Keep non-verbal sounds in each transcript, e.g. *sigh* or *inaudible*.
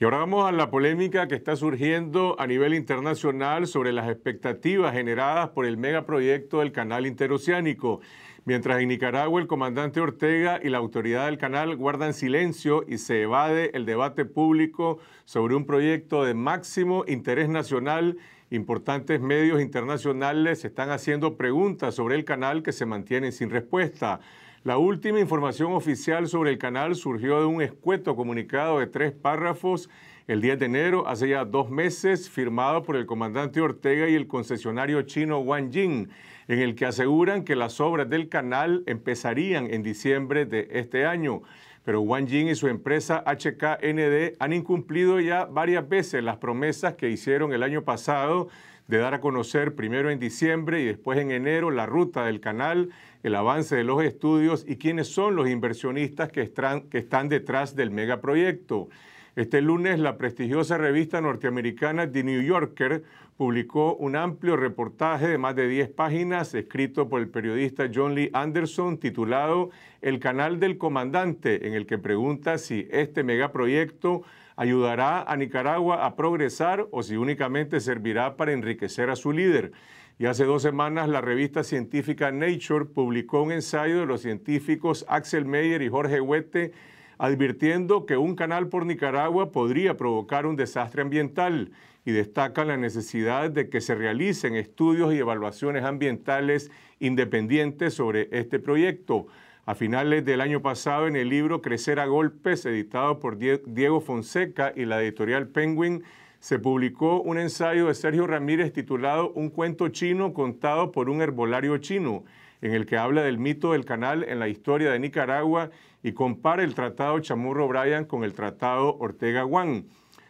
Y ahora vamos a la polémica que está surgiendo a nivel internacional sobre las expectativas generadas por el megaproyecto del Canal Interoceánico. Mientras en Nicaragua el comandante Ortega y la autoridad del canal guardan silencio y se evade el debate público sobre un proyecto de máximo interés nacional, importantes medios internacionales están haciendo preguntas sobre el canal que se mantienen sin respuesta. La última información oficial sobre el canal surgió de un escueto comunicado de tres párrafos el 10 de enero, hace ya dos meses, firmado por el comandante Ortega y el concesionario chino Wang Jing, en el que aseguran que las obras del canal empezarían en diciembre de este año. Pero Wang Jing y su empresa HKND han incumplido ya varias veces las promesas que hicieron el año pasado de dar a conocer primero en diciembre y después en enero la ruta del canal, el avance de los estudios y quiénes son los inversionistas que están, que están detrás del megaproyecto. Este lunes, la prestigiosa revista norteamericana The New Yorker publicó un amplio reportaje de más de 10 páginas escrito por el periodista John Lee Anderson titulado El canal del comandante, en el que pregunta si este megaproyecto ayudará a Nicaragua a progresar o si únicamente servirá para enriquecer a su líder. Y hace dos semanas la revista científica Nature publicó un ensayo de los científicos Axel Meyer y Jorge Huete advirtiendo que un canal por Nicaragua podría provocar un desastre ambiental y destaca la necesidad de que se realicen estudios y evaluaciones ambientales independientes sobre este proyecto. A finales del año pasado, en el libro Crecer a Golpes, editado por Diego Fonseca y la editorial Penguin, se publicó un ensayo de Sergio Ramírez titulado Un cuento chino contado por un herbolario chino en el que habla del mito del canal en la historia de Nicaragua y compara el tratado Chamorro Bryan con el tratado Ortega Juan.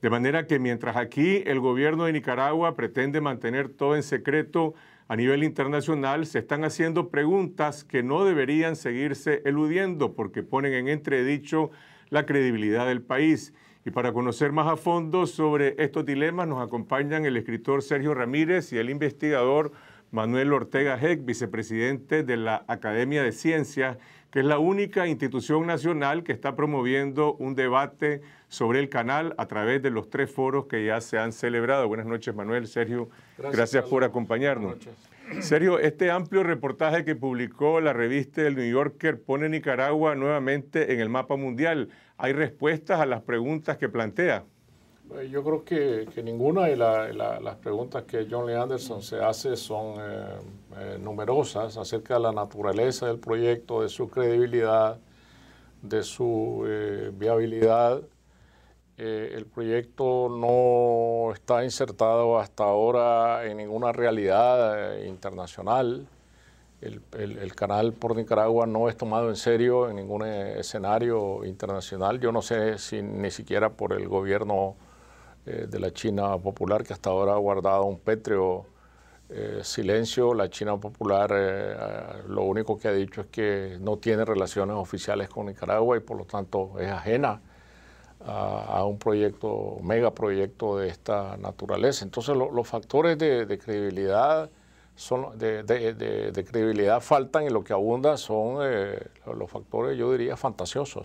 De manera que mientras aquí el gobierno de Nicaragua pretende mantener todo en secreto a nivel internacional, se están haciendo preguntas que no deberían seguirse eludiendo porque ponen en entredicho la credibilidad del país. Y para conocer más a fondo sobre estos dilemas nos acompañan el escritor Sergio Ramírez y el investigador Manuel Ortega Heck, vicepresidente de la Academia de Ciencias, que es la única institución nacional que está promoviendo un debate sobre el canal a través de los tres foros que ya se han celebrado. Buenas noches, Manuel, Sergio, gracias, por acompañarnos. Sergio, este amplio reportaje que publicó la revista El New Yorker pone Nicaragua nuevamente en el mapa mundial. ¿Hay respuestas a las preguntas que plantea? Eh, yo creo que, ninguna de las preguntas que John Lee Anderson se hace son eh, eh, numerosas acerca de la naturaleza del proyecto, de su credibilidad, de su viabilidad. el proyecto no está insertado hasta ahora en ninguna realidad internacional. el, canal por Nicaragua no es tomado en serio en ningún escenario internacional. Yo no sé si ni siquiera por el gobierno eh, de la China Popular, que hasta ahora ha guardado un pétreo eh, silencio. La China Popular eh, lo único que ha dicho es que no tiene relaciones oficiales con Nicaragua y por lo tanto es ajena a, un proyecto, megaproyecto de esta naturaleza. Entonces los factores de, credibilidad son de, credibilidad faltan y lo que abunda son los factores, yo diría, fantasiosos.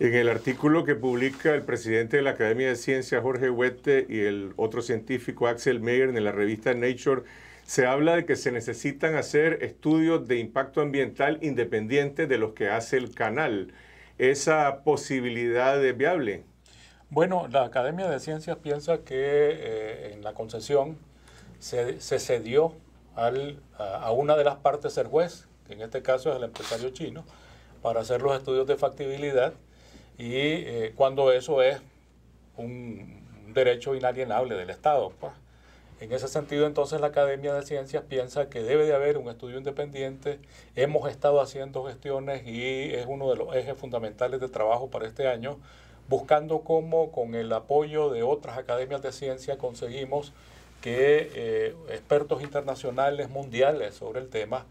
En el artículo que publica el presidente de la Academia de Ciencias, Jorge Huete, y el otro científico, Axel Meyer, en la revista Nature, se habla de que se necesitan hacer estudios de impacto ambiental independientes de los que hace el canal. ¿Esa posibilidad es viable? Bueno, la Academia de Ciencias piensa que eh, en la concesión se, cedió a, una de las partes ser juez, que en este caso es el empresario chino, para hacer los estudios de factibilidad y eh, cuando eso es un derecho inalienable del Estado. Pues. En ese sentido, entonces, la Academia de Ciencias piensa que debe de haber un estudio independiente. Hemos estado haciendo gestiones y es uno de los ejes fundamentales de trabajo para este año, buscando cómo, con el apoyo de otras academias de ciencia, conseguimos que eh, expertos internacionales, mundiales sobre el tema,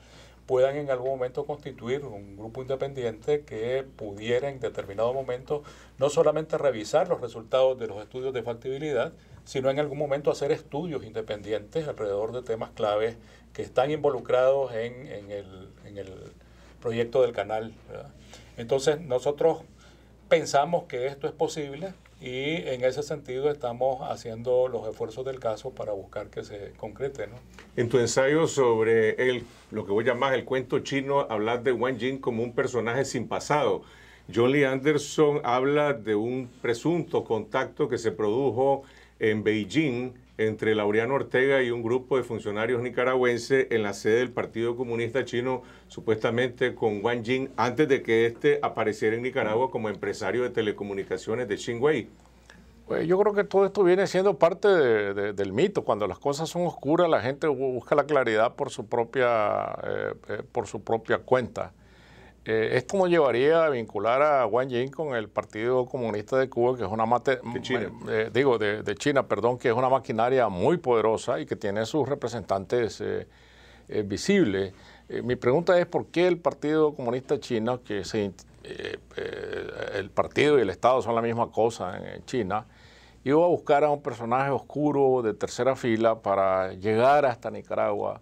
puedan en algún momento constituir un grupo independiente que pudiera en determinado momento no solamente revisar los resultados de los estudios de factibilidad, sino en algún momento hacer estudios independientes alrededor de temas claves que están involucrados en, el, proyecto del canal. Entonces nosotros pensamos que esto es posible, y en ese sentido estamos haciendo los esfuerzos del caso para buscar que se concrete. ¿no? En tu ensayo sobre el, lo que voy a llamar el cuento chino, hablas de Wang Jin como un personaje sin pasado. John Anderson habla de un presunto contacto que se produjo en Beijing entre Laureano Ortega y un grupo de funcionarios nicaragüenses en la sede del Partido Comunista Chino, supuestamente con Wang Jing, antes de que éste apareciera en Nicaragua como empresario de telecomunicaciones de Xinhui. Pues yo creo que todo esto viene siendo parte del mito. Cuando las cosas son oscuras, la gente busca la claridad por propia, eh, eh, por su propia cuenta. Eh, esto nos llevaría a vincular a Wang Ying con el Partido Comunista de Cuba, que es una eh, digo de, China, perdón, que es una maquinaria muy poderosa y que tiene sus representantes eh, visibles. mi pregunta es por qué el Partido Comunista China, que se, el partido y el Estado son la misma cosa en China, iba a buscar a un personaje oscuro de tercera fila para llegar hasta Nicaragua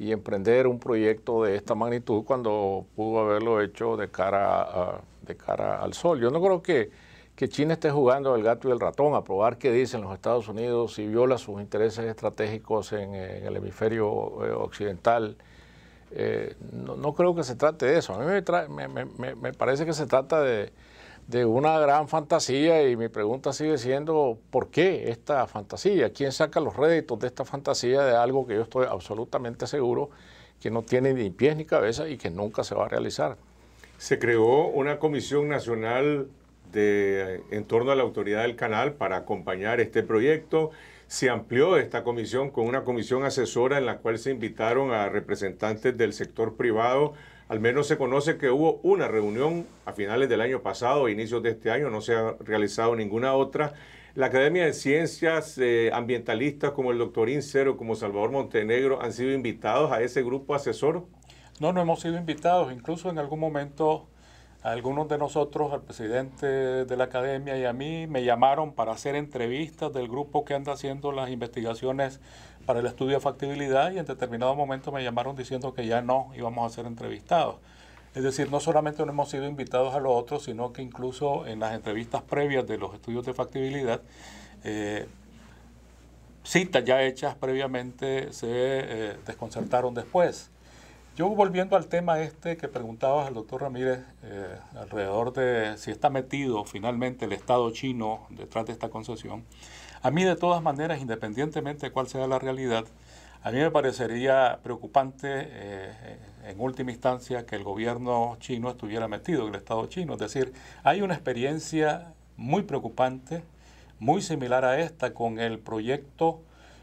y emprender un proyecto de esta magnitud cuando pudo haberlo hecho de cara, de cara al sol. Yo no creo que, que China esté jugando el gato y el ratón a probar qué dicen los Estados Unidos si viola sus intereses estratégicos en, eh, el hemisferio eh, occidental. Eh, no, creo que se trate de eso. A mí me, me, me, me parece que se trata de, de una gran fantasía y mi pregunta sigue siendo, ¿por qué esta fantasía? ¿Quién saca los réditos de esta fantasía de algo que yo estoy absolutamente seguro que no tiene ni pies ni cabeza y que nunca se va a realizar? Se creó una comisión nacional de, en torno a la autoridad del canal para acompañar este proyecto. Se amplió esta comisión con una comisión asesora en la cual se invitaron a representantes del sector privado, al menos se conoce que hubo una reunión a finales del año pasado, inicios de este año, no se ha realizado ninguna otra. La Academia de Ciencias eh, Ambientalistas como el doctor Incero, como Salvador Montenegro, han sido invitados a ese grupo asesor. No, no hemos sido invitados. Incluso en algún momento algunos de nosotros, al presidente de la academia y a mí, me llamaron para hacer entrevistas del grupo que anda haciendo las investigaciones para el estudio de factibilidad y en determinado momento me llamaron diciendo que ya no íbamos a ser entrevistados. Es decir, no solamente no hemos sido invitados a los otros, sino que incluso en las entrevistas previas de los estudios de factibilidad, eh, citas ya hechas previamente se eh, desconcertaron después. Yo volviendo al tema este que preguntabas al doctor Ramírez eh, alrededor de si está metido finalmente el Estado chino detrás de esta concesión, a mí de todas maneras, independientemente de cuál sea la realidad, a mí me parecería preocupante eh, en última instancia que el gobierno chino estuviera metido, el Estado chino. Es decir, hay una experiencia muy preocupante, muy similar a esta con el proyecto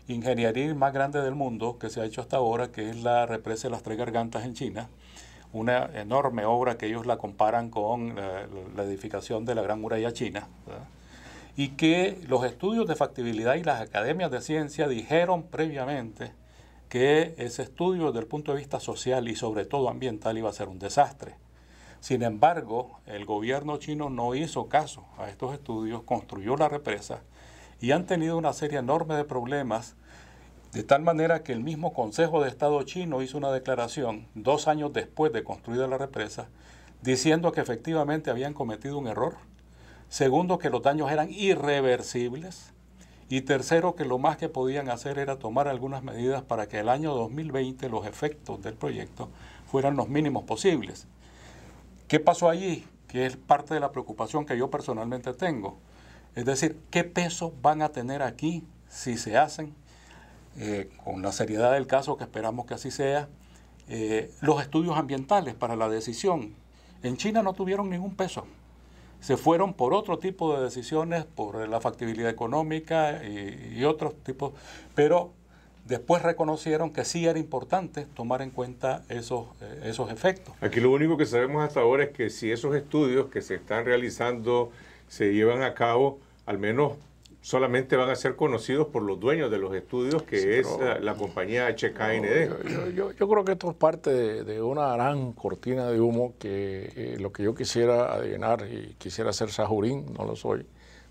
ingeniería más grande del mundo que se ha hecho hasta ahora, que es la represa de las Tres Gargantas en China. Una enorme obra que ellos la comparan con eh, la, edificación de la Gran Muralla China. Y que los estudios de factibilidad y las academias de ciencia dijeron previamente que ese estudio desde el punto de vista social y sobre todo ambiental iba a ser un desastre. Sin embargo, el gobierno chino no hizo caso a estos estudios, construyó la represa y han tenido una serie enorme de problemas de tal manera que el mismo Consejo de Estado chino hizo una declaración dos años después de construir la represa, diciendo que efectivamente habían cometido un error. Segundo, que los daños eran irreversibles. Y tercero, que lo más que podían hacer era tomar algunas medidas para que el año 2020 los efectos del proyecto fueran los mínimos posibles. ¿Qué pasó allí? Que es parte de la preocupación que yo personalmente tengo. Es decir, ¿qué peso van a tener aquí si se hacen eh, con la seriedad del caso, que esperamos que así sea, eh, los estudios ambientales para la decisión. En China no tuvieron ningún peso. Se fueron por otro tipo de decisiones, por la factibilidad económica y, otros tipos, pero después reconocieron que sí era importante tomar en cuenta esos, eh, esos efectos. Aquí lo único que sabemos hasta ahora es que si esos estudios que se están realizando se llevan a cabo, al menos solamente van a ser conocidos por los dueños de los estudios, que es la, compañía HKND. yo, yo, creo que esto es parte de, una gran cortina de humo que eh, lo que yo quisiera adivinar y quisiera ser sajurín, no lo soy,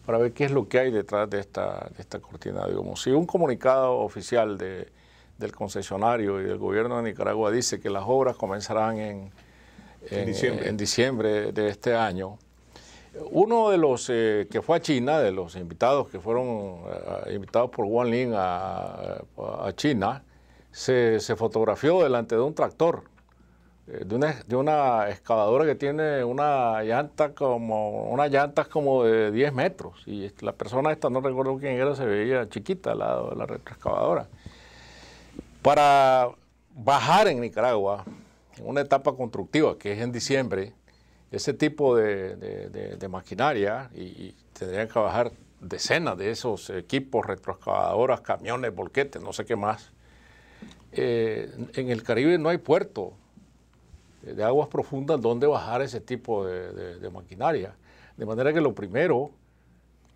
para ver qué es lo que hay detrás de esta, de esta cortina de humo. Si un comunicado oficial de, del concesionario y del gobierno de Nicaragua dice que las obras comenzarán en diciembre de este año, uno de los eh, que fue a China, de los invitados que fueron eh, invitados por Wang Lin a, China, se, fotografió delante de un tractor, eh, de, una, excavadora que tiene una llanta como, unas llantas como de 10 metros. Y la persona esta, no recuerdo quién era, se veía chiquita al lado de la retroexcavadora. Para bajar en Nicaragua, en una etapa constructiva que es en diciembre, ese tipo de, maquinaria y, tendrían que bajar decenas de esos equipos, retroexcavadoras, camiones, volquetes, no sé qué más. Eh, en el Caribe no hay puerto de aguas profundas donde bajar ese tipo de, maquinaria. De manera que lo primero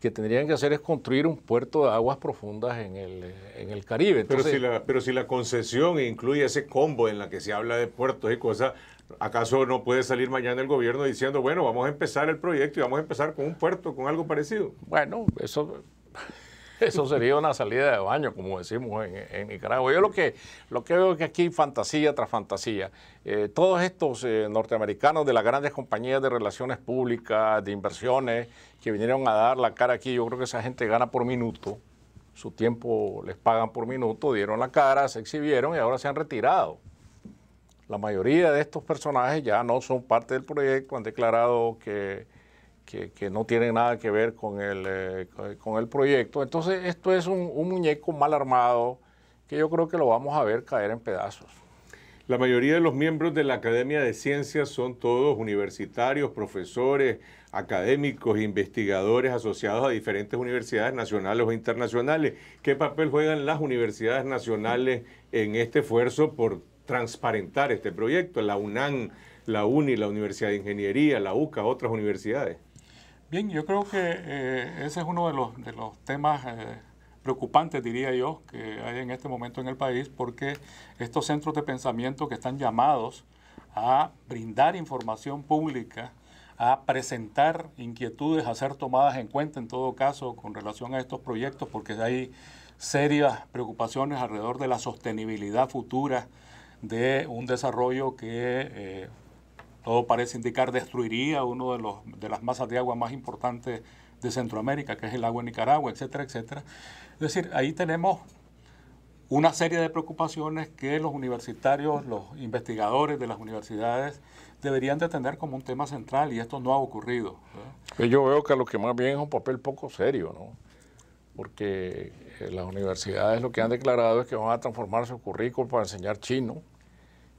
que tendrían que hacer es construir un puerto de aguas profundas en el, Caribe. pero, si la, pero si la concesión incluye ese combo en la que se habla de puertos y cosas, ¿Acaso no puede salir mañana el gobierno diciendo, bueno, vamos a empezar el proyecto y vamos a empezar con un puerto, con algo parecido? Bueno, eso, *laughs* eso sería una salida de baño, como decimos en, en Nicaragua. Yo lo que, lo que veo es que aquí fantasía tras fantasía. Eh, todos estos eh, norteamericanos de las grandes compañías de relaciones públicas, de inversiones, que vinieron a dar la cara aquí, yo creo que esa gente gana por minuto. Su tiempo les pagan por minuto, dieron la cara, se exhibieron y ahora se han retirado la mayoría de estos personajes ya no son parte del proyecto, han declarado que, no tienen nada que ver con el, eh, con el proyecto. Entonces esto es un, un muñeco mal armado que yo creo que lo vamos a ver caer en pedazos. La mayoría de los miembros de la Academia de Ciencias son todos universitarios, profesores, académicos, investigadores asociados a diferentes universidades nacionales o internacionales. ¿Qué papel juegan las universidades nacionales en este esfuerzo por transparentar este proyecto, la UNAM, la UNI, la Universidad de Ingeniería, la UCA, otras universidades? Bien, yo creo que eh, ese es uno de los, temas eh, preocupantes, diría yo, que hay en este momento en el país, porque estos centros de pensamiento que están llamados a brindar información pública, a presentar inquietudes, a ser tomadas en cuenta en todo caso con relación a estos proyectos, porque hay serias preocupaciones alrededor de la sostenibilidad futura de un desarrollo que eh, todo parece indicar destruiría uno de, los, de las masas de agua más importantes de Centroamérica, que es el agua de Nicaragua, etcétera, etcétera. Es decir, ahí tenemos una serie de preocupaciones que los universitarios, los investigadores de las universidades deberían de tener como un tema central y esto no ha ocurrido. Pues yo veo que lo que más bien es un papel poco serio, ¿no? Porque las universidades lo que han declarado es que van a transformar su currículo para enseñar chino,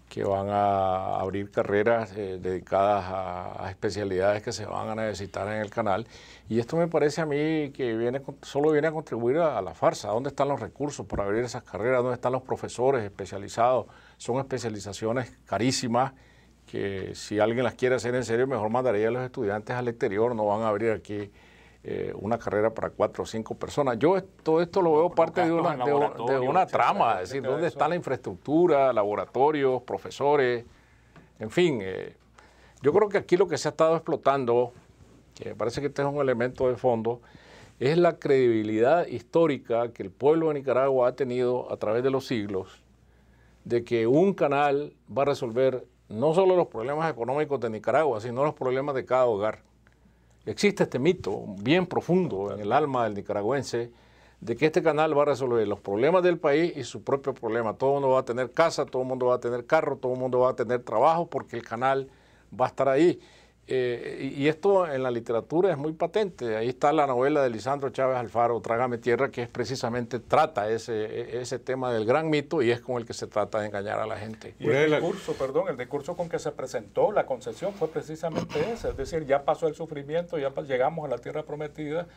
que van a abrir carreras eh, dedicadas a, especialidades que se van a necesitar en el canal. Y esto me parece a mí que viene, solo viene a contribuir a la farsa. ¿Dónde están los recursos para abrir esas carreras? ¿Dónde están los profesores especializados? Son especializaciones carísimas que si alguien las quiere hacer en serio, mejor mandaría a los estudiantes al exterior, no van a abrir aquí eh, una carrera para cuatro o cinco personas. Yo todo esto lo veo parte de una, trama, es decir, dónde está la infraestructura, laboratorios, profesores, en fin. Eh, yo creo que aquí lo que se ha estado explotando, me parece que este es un elemento de fondo, es la credibilidad histórica que el pueblo de Nicaragua ha tenido a través de los siglos de que un canal va a resolver no solo los problemas económicos de Nicaragua, sino los problemas de cada hogar. Existe este mito bien profundo en el alma del nicaragüense de que este canal va a resolver los problemas del país y su propio problema. Todo el mundo va a tener casa, todo el mundo va a tener carro, todo el mundo va a tener trabajo porque el canal va a estar ahí. Eh, y esto en la literatura es muy patente. Ahí está la novela de Lisandro Chávez Alfaro, Trágame Tierra, que es precisamente trata ese, ese tema del gran mito y es con el que se trata de engañar a la gente. el discurso, perdón, el discurso con que se presentó la concesión fue precisamente ese. Es decir, ya pasó el sufrimiento, ya llegamos a la tierra prometida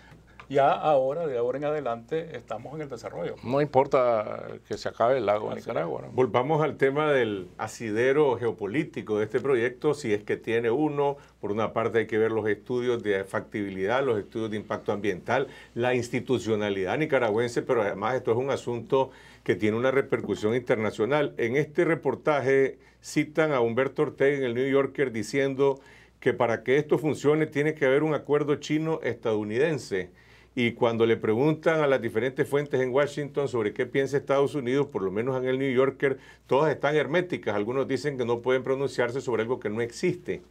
ya ahora, de ahora en adelante, estamos en el desarrollo. No importa que se acabe el lago de Nicaragua. Volvamos al tema del asidero geopolítico de este proyecto, si es que tiene uno. Por una parte hay que ver los estudios de factibilidad, los estudios de impacto ambiental, la institucionalidad nicaragüense, pero además esto es un asunto que tiene una repercusión internacional. En este reportaje citan a Humberto Ortega en el New Yorker diciendo que para que esto funcione tiene que haber un acuerdo chino-estadounidense y cuando le preguntan a las diferentes fuentes en Washington sobre qué piensa Estados Unidos, por lo menos en el New Yorker, todas están herméticas. Algunos dicen que no pueden pronunciarse sobre algo que no existe.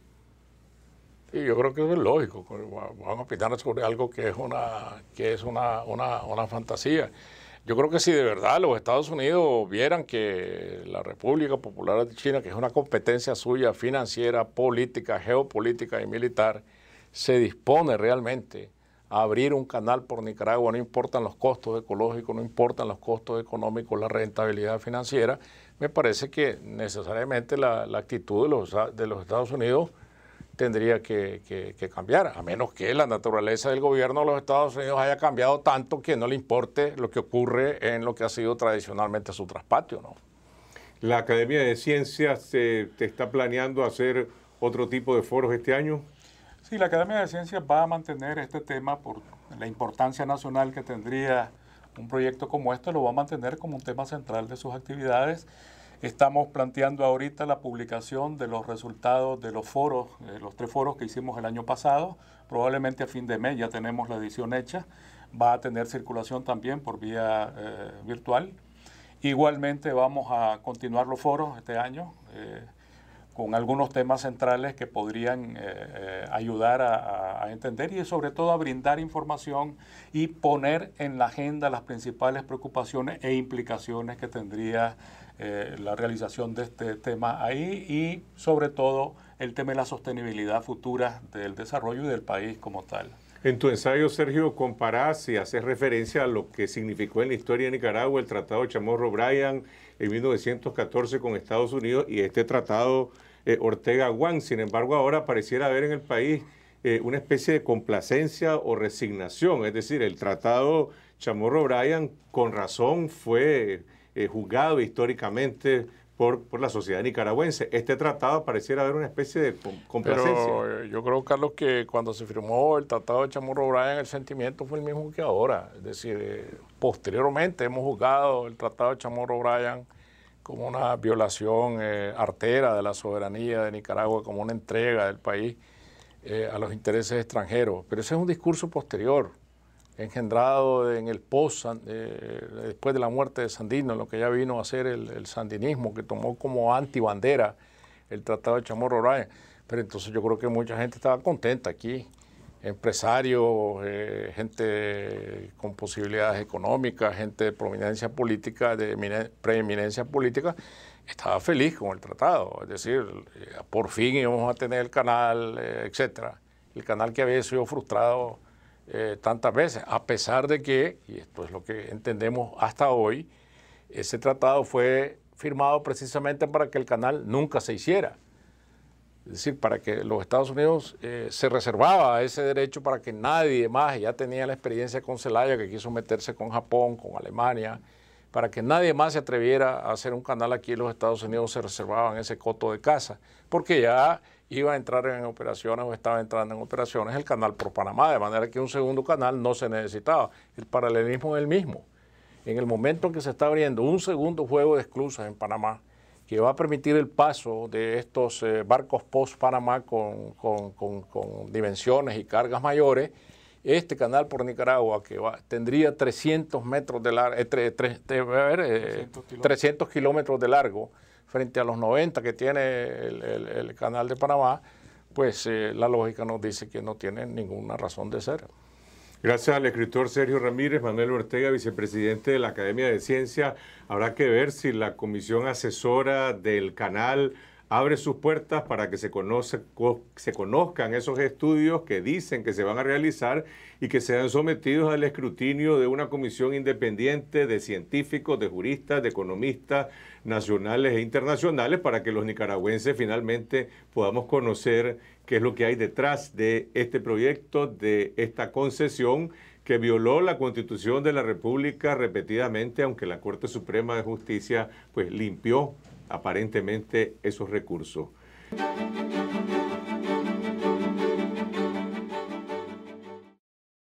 Y yo creo que eso es lógico. Van a opinar sobre algo que es una, que es una, una, una fantasía. Yo creo que si de verdad los Estados Unidos vieran que la República Popular de China, que es una competencia suya financiera, política, geopolítica y militar, se dispone realmente abrir un canal por Nicaragua, no importan los costos ecológicos, no importan los costos económicos, la rentabilidad financiera, me parece que necesariamente la, actitud de los, Estados Unidos tendría que, cambiar, a menos que la naturaleza del gobierno de los Estados Unidos haya cambiado tanto que no le importe lo que ocurre en lo que ha sido tradicionalmente su traspatio. ¿no? La Academia de Ciencias eh, te está planeando hacer otro tipo de foros este año. Sí, la Academia de Ciencias va a mantener este tema por la importancia nacional que tendría un proyecto como este, lo va a mantener como un tema central de sus actividades. Estamos planteando ahorita la publicación de los resultados de los foros, eh, los tres foros que hicimos el año pasado. Probablemente a fin de mes ya tenemos la edición hecha. Va a tener circulación también por vía eh, virtual. Igualmente vamos a continuar los foros este año. Eh, con algunos temas centrales que podrían eh, eh, ayudar a, entender y sobre todo a brindar información y poner en la agenda las principales preocupaciones e implicaciones que tendría eh, la realización de este tema ahí y sobre todo el tema de la sostenibilidad futura del desarrollo y del país como tal. En tu ensayo, Sergio, comparás y haces referencia a lo que significó en la historia de Nicaragua el Tratado Chamorro-Bryan en 1914 con Estados Unidos y este tratado eh, Ortega Juan. Sin embargo, ahora pareciera haber en el país eh, una especie de complacencia o resignación. Es decir, el tratado Chamorro Bryan con razón fue eh, juzgado históricamente por, la sociedad nicaragüense. Este tratado pareciera haber una especie de complacencia. yo creo, Carlos, que cuando se firmó el tratado de Chamorro Bryan, el sentimiento fue el mismo que ahora. Es decir, posteriormente hemos juzgado el tratado de Chamorro Bryan como una violación eh, artera de la soberanía de Nicaragua, como una entrega del país eh, a los intereses extranjeros. Pero ese es un discurso posterior, engendrado en el post, eh, después de la muerte de Sandino, lo que ya vino a ser el, sandinismo, que tomó como antibandera el Tratado de Chamorro raya Pero entonces yo creo que mucha gente estaba contenta aquí empresarios, eh, gente con posibilidades económicas, gente de prominencia política, de preeminencia política, estaba feliz con el tratado. Es decir, eh, por fin íbamos a tener el canal, eh, etcétera. El canal que había sido frustrado tantas veces, a pesar de que, y esto es lo que entendemos hasta hoy, ese tratado fue firmado precisamente para que el canal nunca se hiciera. Es decir, para que los Estados Unidos eh, se reservaba ese derecho para que nadie más, ya tenía la experiencia con Celaya que quiso meterse con Japón, con Alemania, para que nadie más se atreviera a hacer un canal aquí en los Estados Unidos se reservaban ese coto de casa, porque ya iba a entrar en operaciones o estaba entrando en operaciones el canal por Panamá, de manera que un segundo canal no se necesitaba. El paralelismo es el mismo. En el momento en que se está abriendo un segundo juego de exclusas en Panamá, que va a permitir el paso de estos eh, barcos post-Panamá con, dimensiones y cargas mayores. Este canal por Nicaragua, que tendría 300 metros de 300 eh, eh, kilómetros de largo, frente a los 90 que tiene el canal de Panamá, pues la lógica nos dice que no tiene ninguna razón de ser. Gracias al escritor Sergio Ramírez, Manuel Ortega, vicepresidente de la Academia de Ciencia. Habrá que ver si la comisión asesora del canal abre sus puertas para que se, se conozcan esos estudios que dicen que se van a realizar y que sean sometidos al escrutinio de una comisión independiente de científicos, de juristas, de economistas nacionales e internacionales para que los nicaragüenses finalmente podamos conocer qué es lo que hay detrás de este proyecto, de esta concesión que violó la Constitución de la República repetidamente, aunque la Corte Suprema de Justicia pues limpió aparentemente esos recursos.